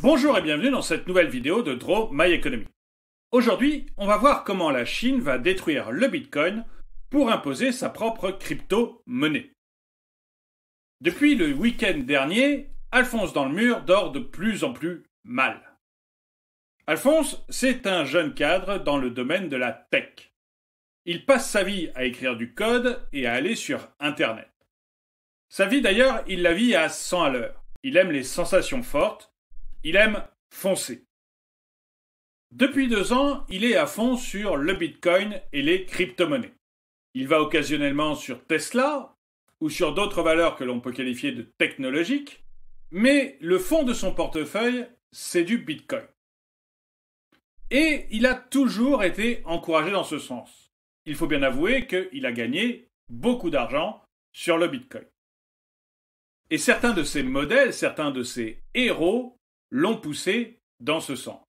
Bonjour et bienvenue dans cette nouvelle vidéo de Draw My Economy. Aujourd'hui, on va voir comment la Chine va détruire le Bitcoin pour imposer sa propre crypto-monnaie. Depuis le week-end dernier, Alphonse dans le mur dort de plus en plus mal. Alphonse, c'est un jeune cadre dans le domaine de la tech. Il passe sa vie à écrire du code et à aller sur Internet. Sa vie d'ailleurs, il la vit à 100 à l'heure. Il aime les sensations fortes, il aime foncer. Depuis deux ans, il est à fond sur le Bitcoin et les crypto-monnaies. Il va occasionnellement sur Tesla ou sur d'autres valeurs que l'on peut qualifier de technologiques, mais le fond de son portefeuille, c'est du Bitcoin. Et il a toujours été encouragé dans ce sens. Il faut bien avouer qu'il a gagné beaucoup d'argent sur le Bitcoin. Et certains de ses modèles, certains de ses héros l'ont poussé dans ce sens.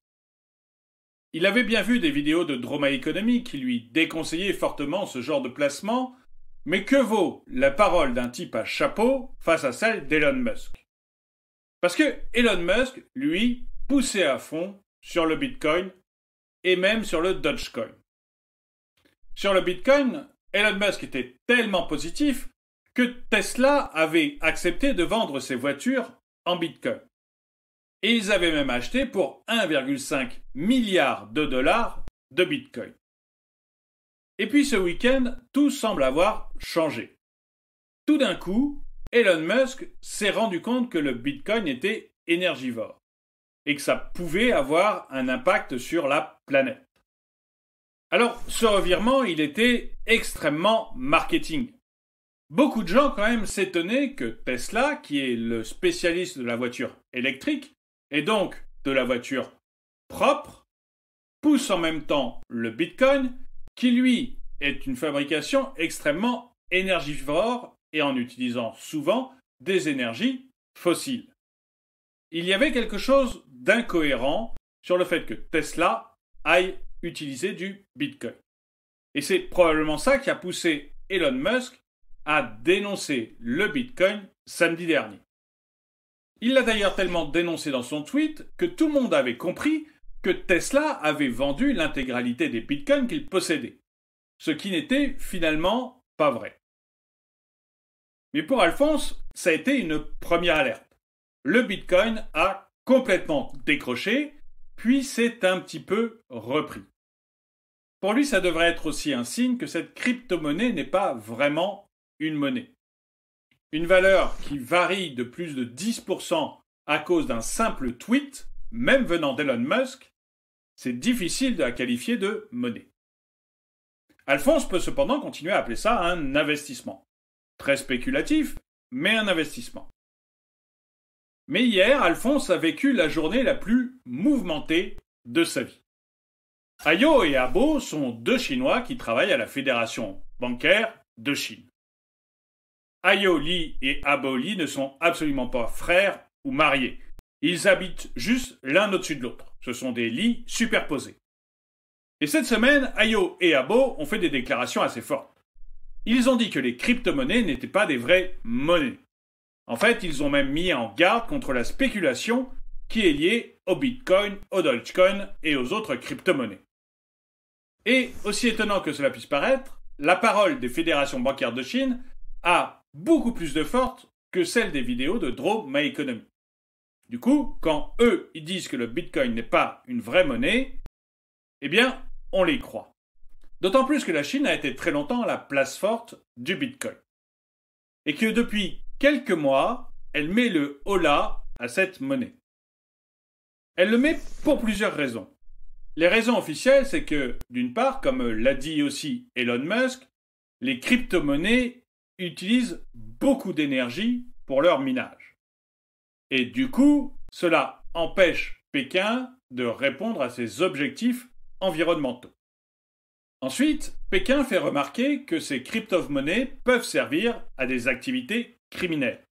Il avait bien vu des vidéos de Droma Economy qui lui déconseillaient fortement ce genre de placement, mais que vaut la parole d'un type à chapeau face à celle d'Elon Musk Parce que Elon Musk, lui, poussait à fond sur le Bitcoin et même sur le Dogecoin. Sur le Bitcoin, Elon Musk était tellement positif que Tesla avait accepté de vendre ses voitures en Bitcoin. Et ils avaient même acheté pour 1,5 milliard de dollars de Bitcoin. Et puis ce week-end, tout semble avoir changé. Tout d'un coup, Elon Musk s'est rendu compte que le Bitcoin était énergivore et que ça pouvait avoir un impact sur la planète. Alors ce revirement, il était extrêmement marketing. Beaucoup de gens quand même s'étonnaient que Tesla, qui est le spécialiste de la voiture électrique, et donc de la voiture propre, pousse en même temps le Bitcoin, qui lui est une fabrication extrêmement énergivore et en utilisant souvent des énergies fossiles. Il y avait quelque chose d'incohérent sur le fait que Tesla aille utiliser du Bitcoin. Et c'est probablement ça qui a poussé Elon Musk à dénoncer le Bitcoin samedi dernier. Il l'a d'ailleurs tellement dénoncé dans son tweet que tout le monde avait compris que Tesla avait vendu l'intégralité des bitcoins qu'il possédait, ce qui n'était finalement pas vrai. Mais pour Alphonse, ça a été une première alerte. Le bitcoin a complètement décroché, puis s'est un petit peu repris. Pour lui, ça devrait être aussi un signe que cette crypto-monnaie n'est pas vraiment une monnaie. Une valeur qui varie de plus de 10% à cause d'un simple tweet, même venant d'Elon Musk, c'est difficile de la qualifier de monnaie. Alphonse peut cependant continuer à appeler ça un investissement. Très spéculatif, mais un investissement. Mais hier, Alphonse a vécu la journée la plus mouvementée de sa vie. Ayo et Abo sont deux Chinois qui travaillent à la Fédération bancaire de Chine. Li et Aboli ne sont absolument pas frères ou mariés. Ils habitent juste l'un au-dessus de l'autre. Ce sont des lits superposés. Et cette semaine, Ayo et Abo ont fait des déclarations assez fortes. Ils ont dit que les crypto-monnaies n'étaient pas des vraies monnaies. En fait, ils ont même mis en garde contre la spéculation qui est liée au Bitcoin, au Dogecoin et aux autres crypto-monnaies. Et, aussi étonnant que cela puisse paraître, la parole des fédérations bancaires de Chine a beaucoup plus de forte que celle des vidéos de Draw My Economy. Du coup, quand eux, ils disent que le Bitcoin n'est pas une vraie monnaie, eh bien, on les croit. D'autant plus que la Chine a été très longtemps la place forte du Bitcoin. Et que depuis quelques mois, elle met le hola à cette monnaie. Elle le met pour plusieurs raisons. Les raisons officielles, c'est que, d'une part, comme l'a dit aussi Elon Musk, les crypto-monnaies utilisent beaucoup d'énergie pour leur minage. Et du coup, cela empêche Pékin de répondre à ses objectifs environnementaux. Ensuite, Pékin fait remarquer que ces crypto-monnaies peuvent servir à des activités criminelles.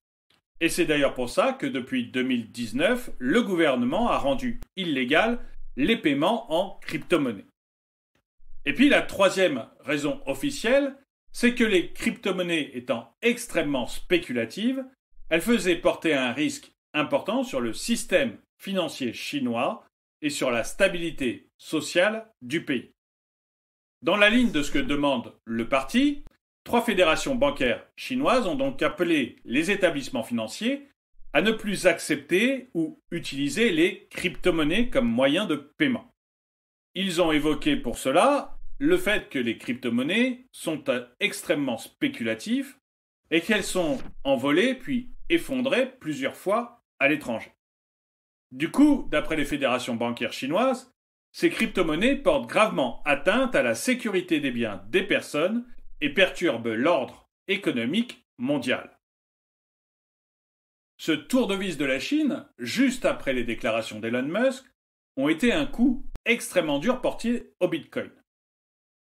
Et c'est d'ailleurs pour ça que depuis 2019, le gouvernement a rendu illégal les paiements en crypto-monnaies. Et puis la troisième raison officielle, c'est que les crypto-monnaies étant extrêmement spéculatives, elles faisaient porter un risque important sur le système financier chinois et sur la stabilité sociale du pays. Dans la ligne de ce que demande le parti, trois fédérations bancaires chinoises ont donc appelé les établissements financiers à ne plus accepter ou utiliser les crypto-monnaies comme moyen de paiement. Ils ont évoqué pour cela le fait que les crypto-monnaies sont euh, extrêmement spéculatives et qu'elles sont envolées puis effondrées plusieurs fois à l'étranger. Du coup, d'après les fédérations bancaires chinoises, ces crypto-monnaies portent gravement atteinte à la sécurité des biens des personnes et perturbent l'ordre économique mondial. Ce tour de vis de la Chine, juste après les déclarations d'Elon Musk, ont été un coup extrêmement dur porté au Bitcoin.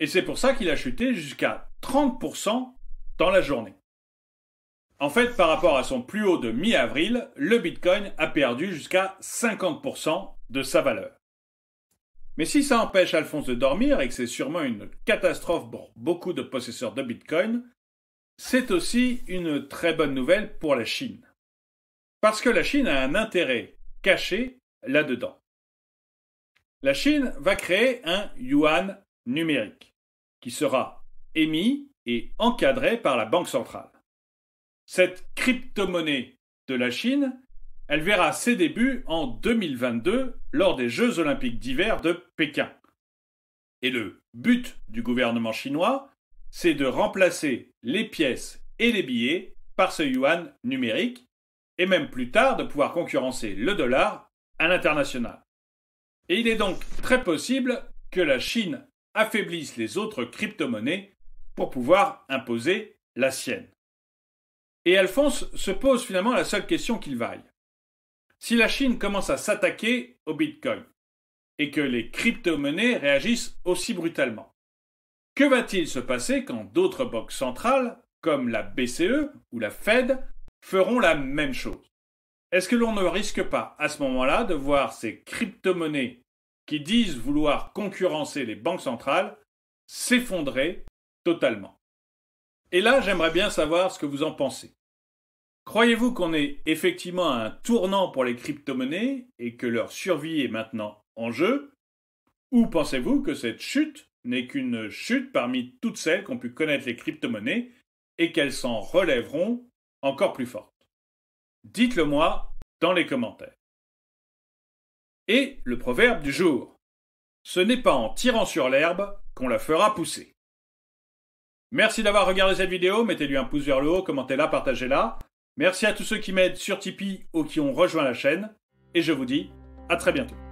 Et c'est pour ça qu'il a chuté jusqu'à 30% dans la journée. En fait, par rapport à son plus haut de mi-avril, le Bitcoin a perdu jusqu'à 50% de sa valeur. Mais si ça empêche Alphonse de dormir et que c'est sûrement une catastrophe pour beaucoup de possesseurs de Bitcoin, c'est aussi une très bonne nouvelle pour la Chine. Parce que la Chine a un intérêt caché là-dedans. La Chine va créer un yuan numérique, qui sera émis et encadré par la Banque centrale. Cette crypto-monnaie de la Chine, elle verra ses débuts en 2022 lors des Jeux olympiques d'hiver de Pékin. Et le but du gouvernement chinois, c'est de remplacer les pièces et les billets par ce yuan numérique, et même plus tard de pouvoir concurrencer le dollar à l'international. Et il est donc très possible que la Chine affaiblissent les autres crypto-monnaies pour pouvoir imposer la sienne. Et Alphonse se pose finalement la seule question qu'il vaille. Si la Chine commence à s'attaquer au Bitcoin et que les crypto-monnaies réagissent aussi brutalement, que va-t-il se passer quand d'autres banques centrales, comme la BCE ou la Fed, feront la même chose Est-ce que l'on ne risque pas à ce moment-là de voir ces crypto-monnaies qui disent vouloir concurrencer les banques centrales s'effondrer totalement. Et là, j'aimerais bien savoir ce que vous en pensez. Croyez-vous qu'on est effectivement à un tournant pour les crypto-monnaies et que leur survie est maintenant en jeu Ou pensez-vous que cette chute n'est qu'une chute parmi toutes celles qu'ont pu connaître les crypto-monnaies et qu'elles s'en relèveront encore plus fortes Dites-le moi dans les commentaires. Et le proverbe du jour. Ce n'est pas en tirant sur l'herbe qu'on la fera pousser. Merci d'avoir regardé cette vidéo, mettez-lui un pouce vers le haut, commentez-la, partagez-la. Merci à tous ceux qui m'aident sur Tipeee ou qui ont rejoint la chaîne. Et je vous dis à très bientôt.